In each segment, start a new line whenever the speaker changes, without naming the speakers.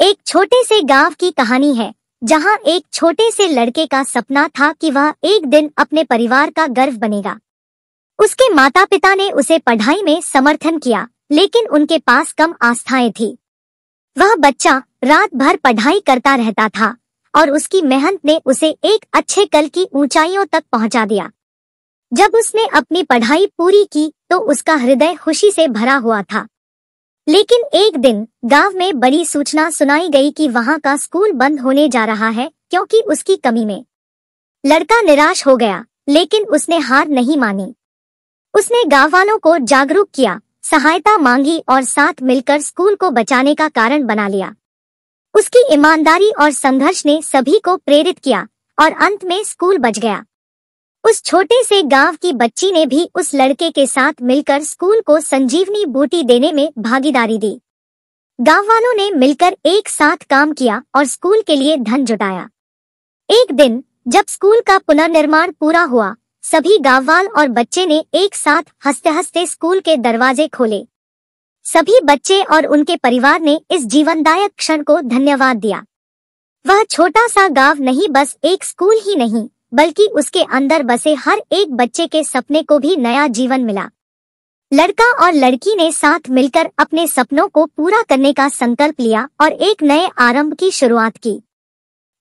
एक छोटे से गांव की कहानी है जहां एक छोटे से लड़के का सपना था कि वह एक दिन अपने परिवार का गर्व बनेगा उसके माता पिता ने उसे पढ़ाई में समर्थन किया लेकिन उनके पास कम आस्थाएं थी वह बच्चा रात भर पढ़ाई करता रहता था और उसकी मेहनत ने उसे एक अच्छे कल की ऊंचाइयों तक पहुंचा दिया जब उसने अपनी पढ़ाई पूरी की तो उसका हृदय खुशी से भरा हुआ था लेकिन एक दिन गांव में बड़ी सूचना सुनाई गई कि वहां का स्कूल बंद होने जा रहा है क्योंकि उसकी कमी में लड़का निराश हो गया लेकिन उसने हार नहीं मानी उसने गांव वालों को जागरूक किया सहायता मांगी और साथ मिलकर स्कूल को बचाने का कारण बना लिया उसकी ईमानदारी और संघर्ष ने सभी को प्रेरित किया और अंत में स्कूल बच गया उस छोटे से गांव की बच्ची ने भी उस लड़के के साथ मिलकर स्कूल को संजीवनी बूटी देने में भागीदारी दी गांव वालों ने मिलकर एक साथ काम किया और स्कूल के लिए धन जुटाया एक दिन जब स्कूल का पुनर्निर्माण पूरा हुआ सभी गांववाल और बच्चे ने एक साथ हंसते हंसते स्कूल के दरवाजे खोले सभी बच्चे और उनके परिवार ने इस जीवनदायक क्षण को धन्यवाद दिया वह छोटा सा गांव नहीं बस एक स्कूल ही नहीं बल्कि उसके अंदर बसे हर एक बच्चे के सपने को भी नया जीवन मिला लड़का और लड़की ने साथ मिलकर अपने सपनों को पूरा करने का संकल्प लिया और एक नए आरंभ की शुरुआत की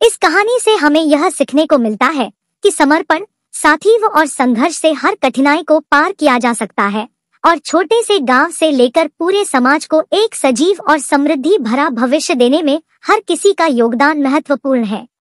इस कहानी से हमें यह सीखने को मिलता है कि समर्पण साथीव और संघर्ष से हर कठिनाई को पार किया जा सकता है और छोटे से गांव से लेकर पूरे समाज को एक सजीव और समृद्धि भरा भविष्य देने में हर किसी का योगदान महत्वपूर्ण है